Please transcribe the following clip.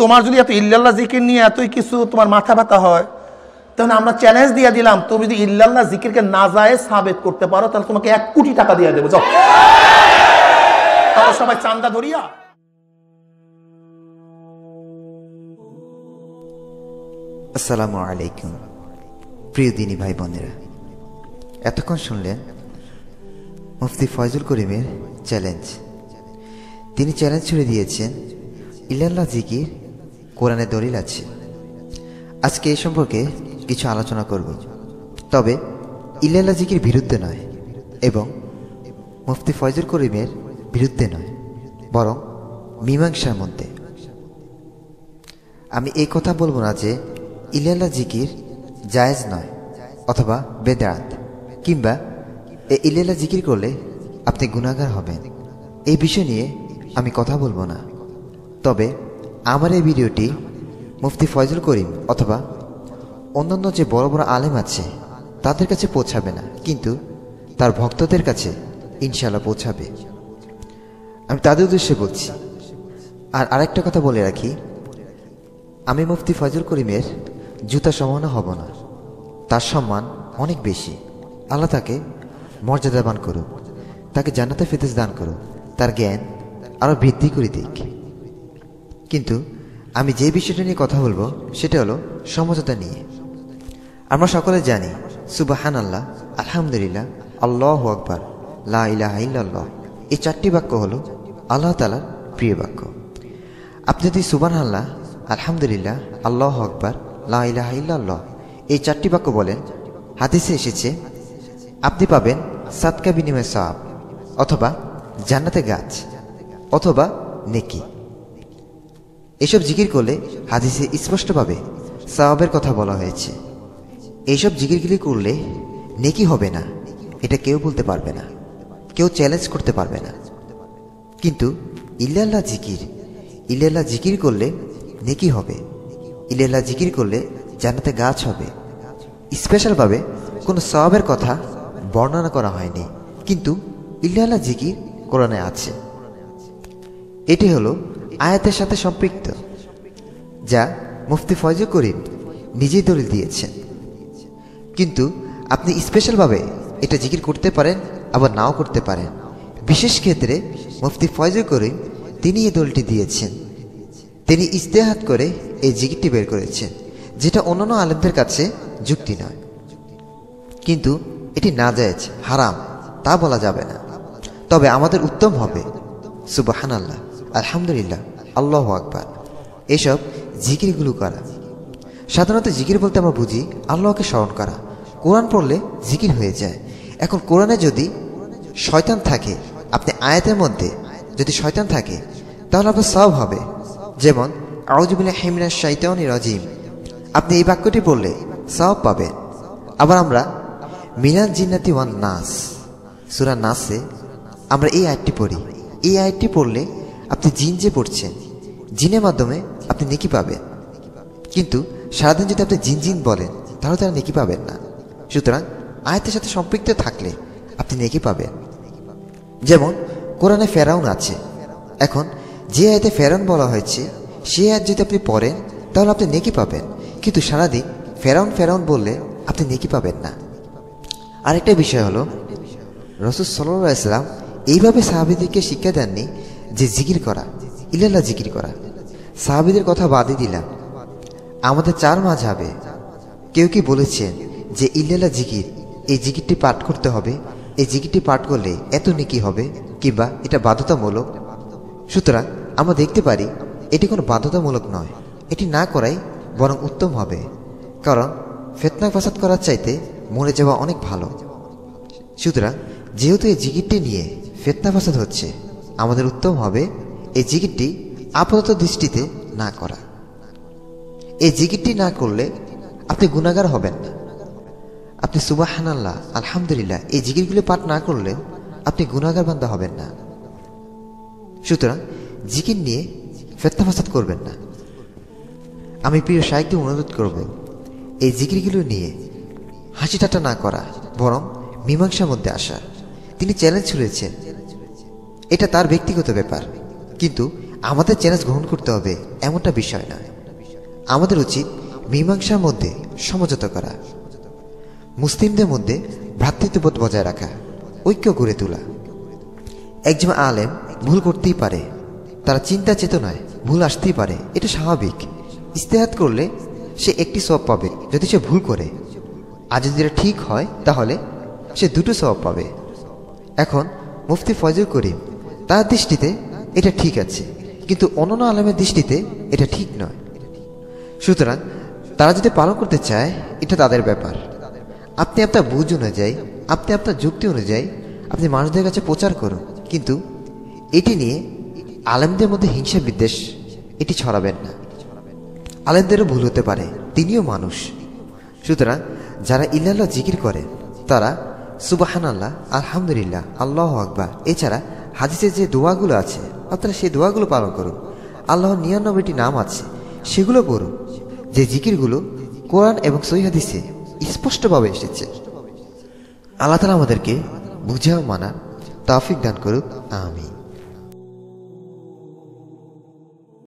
তোমার যদি এত ইল্লাল্লাহ জিকির নিয়ে এতই কিছু তোমার মাথা ব্যথা হয় তাহলে আমরা চ্যালেঞ্জ দিয়ে দিলাম তুমি যদি ইল্লাল্লাহ জিকিরকে না যায় সাবেত করতে পারো তাহলে তোমাকে এক কোটি টাকা দিয়ে দেবো যাও তাহলে সবাই চান্দা ধরিয়া আসসালামু আলাইকুম প্রিয় দিনী ভাই বোনেরা এতক্ষণ শুনলেন মুফতি ফয়জুল করিমের চ্যালেঞ্জ তিনি চ্যালেঞ্জ ছুড়ে দিয়েছেন ইল্লাল্লাহ জিকির কোরআনে দলিল আছে আজকে এই সম্পর্কে কিছু আলোচনা করব তবে ইল্লাল্লা জিকির বিরুদ্ধে নয় এবং মুফতি ফয়জুল করিমের বিরুদ্ধে নয় বরং মীমাংসার মধ্যে আমি এই কথা বলবো না যে ইলিয়াল্লা জিকির জায়েজ নয় অথবা বেদাত কিংবা এই ইলিয়াল্লা জিকির করলে আপনি গুণাগার হবেন এই বিষয় নিয়ে আমি কথা বলবো না তবে আমার এই ভিডিওটি মুফতি ফয়জুল করিম অথবা অন্যান্য যে বড় বড় আলেম আছে তাদের কাছে পৌঁছাবে না কিন্তু তার ভক্তদের কাছে ইনশাল্লাহ পৌঁছাবে আমি তাদের উদ্দেশ্যে বলছি আর আরেকটা কথা বলে রাখি আমি মুফতি ফয়জুল করিমের জুতা সমানও হব না তার সম্মান অনেক বেশি আল্লাহ তাকে মর্যাদাবান করুক তাকে জানাতে ফেতেস দান করুক তার জ্ঞান আরও বৃদ্ধি করে দিক কিন্তু আমি যে বিষয়টা নিয়ে কথা বলবো সেটা হলো সমঝোতা নিয়ে আমরা সকলে জানি সুবাহান আল্লাহ আলহামদুলিল্লাহ আল্লাহ আকবর লা এই চারটি বাক্য হলো আল্লাহ তালার প্রিয় বাক্য আপনি যদি সুবান আল্লাহ আলহামদুলিল্লাহ আল্লাহ আকবর লা এই চারটি বাক্য বলেন হাদিসে এসেছে আপনি পাবেন সাতকা বিনিময় সাপ অথবা জান্নাতে গাছ অথবা নেকি এসব জিকির করলে হাদিসে স্পষ্টভাবে সবাবের কথা বলা হয়েছে এইসব জিকিরগুলি করলে নেকি হবে না এটা কেউ বলতে পারবে না কেউ চ্যালেঞ্জ করতে পারবে না কিন্তু ইল্লাল্লাহ জিকির ইল্লাল্লাহ জিকির করলে নেকি হবে ইল্লাল্লাহ জিকির করলে জানাতে গাছ হবে স্পেশালভাবে কোনো সবাবের কথা বর্ণনা করা হয়নি কিন্তু ইল্লাল্লাহ জিকির কোরআনে আছে এটি হলো আয়াতের সাথে সম্পৃক্ত যা মুফতি ফয়জ করিম নিজেই দলিল দিয়েছেন কিন্তু আপনি স্পেশালভাবে এটা জিকির করতে পারেন আবার নাও করতে পারেন বিশেষ ক্ষেত্রে মুফতি ফয়জ করিম তিনি এই দলটি দিয়েছেন তিনি ইস্তেহাত করে এই জিকিরটি বের করেছেন যেটা অন্যান্য আলেমদের কাছে যুক্তি নয় কিন্তু এটি না জায়েজ হারাম তা বলা যাবে না তবে আমাদের উত্তম হবে সুবাহান আল্লাহ আলহামদুলিল্লাহ আল্লাহ আকবার এসব জিকিরগুলো করা সাধারণত জিকির বলতে আমরা বুঝি আল্লাহকে স্মরণ করা কোরআন পড়লে জিকির হয়ে যায় এখন কোরআনে যদি শয়তান থাকে আপনি আয়াতের মধ্যে যদি শয়তান থাকে তাহলে আপনার সব হবে যেমন আউজবিল্লা হেমিনা শাইতানি রাজিম আপনি এই বাক্যটি পড়লে সব পাবেন আবার আমরা মিনাল জিন্নাতি ওয়ান নাস সুরা নাসে আমরা এই আয়টি পড়ি এই আয়টি পড়লে আপনি জিন যে পড়ছেন জিনের মাধ্যমে আপনি নেকি পাবেন কিন্তু সারাদিন যদি আপনি জিন জিন বলেন তাহলে তারা নেকি পাবেন না সুতরাং আয়তের সাথে সম্পৃক্ত থাকলে আপনি নেকি পাবেন যেমন কোরআনে ফেরাউন আছে এখন যে আয়তে ফেরাউন বলা হয়েছে সে আয় যদি আপনি পড়েন তাহলে আপনি নেকি পাবেন কিন্তু সারাদিন ফেরাউন ফেরাউন বললে আপনি নেকি পাবেন না আরেকটা বিষয় হলো রসদ সাল্লাহ ইসলাম এইভাবে সাহাবিদিকে শিক্ষা দেননি যে জিকির করা ইলাল্লাহ জিকির করা সাহাবিদের কথা বাদই দিলাম আমাদের চার হবে কেউ কি বলেছেন যে ইল্লাল্লাহ জিকির এই জিকিরটি পাঠ করতে হবে এই জিকিরটি পাঠ করলে এত নেকি হবে কিংবা এটা বাধ্যতামূলক সুতরাং আমরা দেখতে পারি এটি কোনো বাধ্যতামূলক নয় এটি না করাই বরং উত্তম হবে কারণ ফেতনা ফাসাদ করার চাইতে মরে যাওয়া অনেক ভালো সুতরাং যেহেতু এই জিকিরটি নিয়ে ফেতনা ফাসাদ হচ্ছে আমাদের উত্তম হবে এই জিকিরটি আপাতত দৃষ্টিতে না করা এই জিকিরটি না করলে আপনি গুণাগার হবেন না আপনি আল্লাহ আলহামদুলিল্লাহ এই জিকিরগুলি পাঠ না করলে আপনি গুণাগার বান্ধা হবেন না সুতরাং জিকির নিয়ে ফেত্তা ফাসাদ করবেন না আমি প্রিয় সাহিত্য অনুরোধ করব এই জিকিরগুলো নিয়ে হাসি ঠাট্টা না করা বরং মীমাংসার মধ্যে আসা তিনি চ্যালেঞ্জ ছুড়েছেন এটা তার ব্যক্তিগত ব্যাপার কিন্তু আমাদের চ্যালেঞ্জ গ্রহণ করতে হবে এমনটা বিষয় নয় আমাদের উচিত মীমাংসার মধ্যে সমঝোতা করা মুসলিমদের মধ্যে ভ্রাতৃত্ববোধ বজায় রাখা ঐক্য গড়ে তোলা একজন আলেম ভুল করতেই পারে তারা চিন্তা চেতনায় ভুল আসতেই পারে এটা স্বাভাবিক ইস্তেহাত করলে সে একটি সব পাবে যদি সে ভুল করে আর যদি এটা ঠিক হয় তাহলে সে দুটো সব পাবে এখন মুফতি ফজল করিম তার দৃষ্টিতে এটা ঠিক আছে কিন্তু অনন্য আলমের দৃষ্টিতে এটা ঠিক নয় সুতরাং তারা যদি পালন করতে চায় এটা তাদের ব্যাপার আপনি আপনার বুঝ অনুযায়ী আপনি আপনার যুক্তি অনুযায়ী আপনি মানুষদের কাছে প্রচার করুন কিন্তু এটি নিয়ে আলেমদের মধ্যে হিংসা বিদ্বেষ এটি ছড়াবেন না আলেমদেরও ভুল হতে পারে তিনিও মানুষ সুতরাং যারা ইল্লাল্লাহ জিকির করে তারা সুবাহান আল্লাহ আলহামদুলিল্লাহ আল্লাহ আকবা এছাড়া হাদিসে যে দোয়াগুলো আছে আপনারা সেই দোয়াগুলো পালন করুন আল্লাহর নিরানব্বইটি নাম আছে সেগুলো পড়ুন যে জিকিরগুলো কোরআন এবং সৈহাদিসে স্পষ্টভাবে এসেছে আল্লাহ তালা আমাদেরকে বুঝাও মানা তাফিক দান করুক আমি